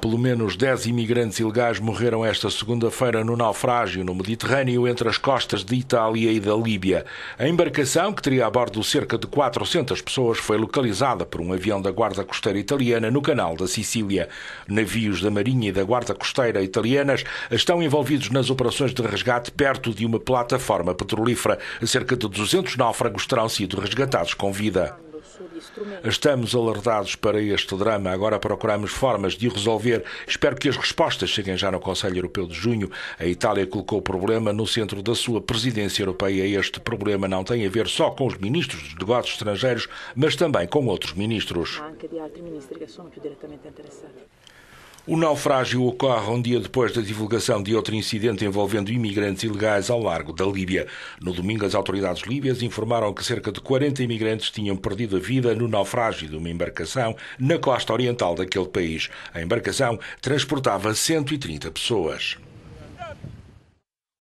Pelo menos 10 imigrantes ilegais morreram esta segunda-feira no naufrágio no Mediterrâneo entre as costas de Itália e da Líbia. A embarcação, que teria a bordo cerca de 400 pessoas, foi localizada por um avião da Guarda Costeira Italiana no canal da Sicília. Navios da Marinha e da Guarda Costeira italianas estão envolvidos nas operações de resgate perto de uma plataforma petrolífera. Cerca de 200 náufragos terão sido resgatados com vida. Estamos alertados para este drama, agora procuramos formas de o resolver. Espero que as respostas cheguem já no Conselho Europeu de junho. A Itália colocou o problema no centro da sua presidência europeia. Este problema não tem a ver só com os ministros dos negócios estrangeiros, mas também com outros ministros. O naufrágio ocorre um dia depois da divulgação de outro incidente envolvendo imigrantes ilegais ao largo da Líbia. No domingo, as autoridades líbias informaram que cerca de 40 imigrantes tinham perdido a vida no naufrágio de uma embarcação na costa oriental daquele país. A embarcação transportava 130 pessoas.